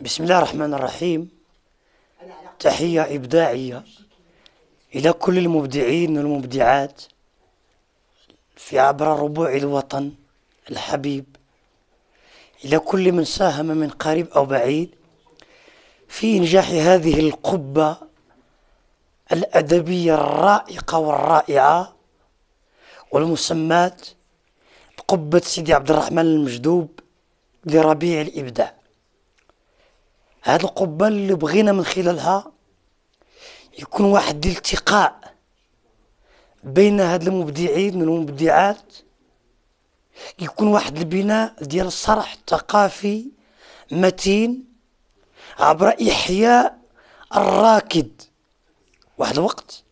بسم الله الرحمن الرحيم تحية إبداعية إلى كل المبدعين والمبدعات في عبر ربوع الوطن الحبيب إلى كل من ساهم من قريب أو بعيد في إنجاح هذه القبة الأدبية الرائقة والرائعة والمسمات قبة سيدي عبد الرحمن المجدوب لربيع الإبداع هاد القبة اللي بغينا من خلالها يكون واحد الالتقاء بين هاد المبدعين والمبدعات يكون واحد البناء ديال الصرح ثقافي متين عبر إحياء الراكد واحد الوقت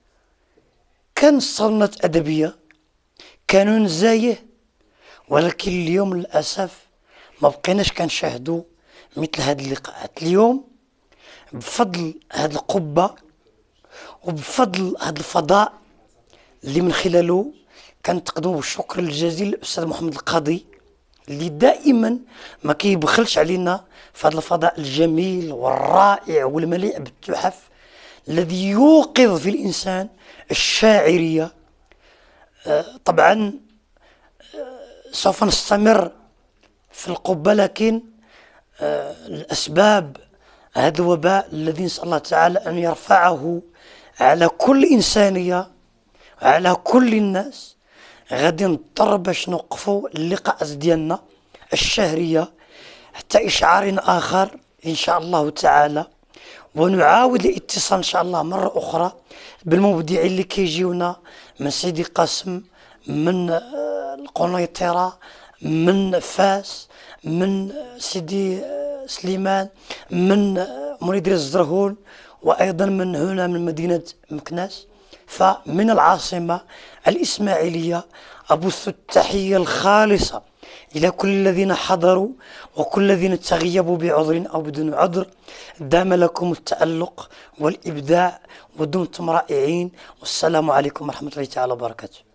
كان صرنات أدبية كانون زايه ولكن اليوم للأسف ما بقيناش كنشاهدوا مثل هاد اللقاءات اليوم بفضل هاد القبة وبفضل هاد الفضاء اللي من خلاله كنتقدموا بالشكر الجزيل للاستاذ محمد القاضي اللي دائما ما كيبخلش علينا في هذا الفضاء الجميل والرائع والمليء بالتحف الذي يوقظ في الانسان الشاعريه آه، طبعا آه، سوف نستمر في القبه لكن الأسباب هذا الوباء الذي نسأل الله تعالى أن يرفعه على كل إنسانية على كل الناس غادي نضطر باش نوقفوا اللقاءات ديالنا الشهرية حتى إشعار آخر إن شاء الله تعالى ونعاود الاتصال إن شاء الله مرة أخرى بالمبدعين اللي كيجيونا من سيدي قاسم من آه، القنيطرة من فاس من سيدي آه، سليمان من آه، مريدير الزرهول وأيضا من هنا من مدينة مكناس فمن العاصمة الإسماعيلية أبث التحية الخالصة إلى كل الذين حضروا وكل الذين تغيبوا بعذر أو بدون عذر دام لكم التألق والإبداع ودمتم رائعين والسلام عليكم ورحمة الله تعالى وبركاته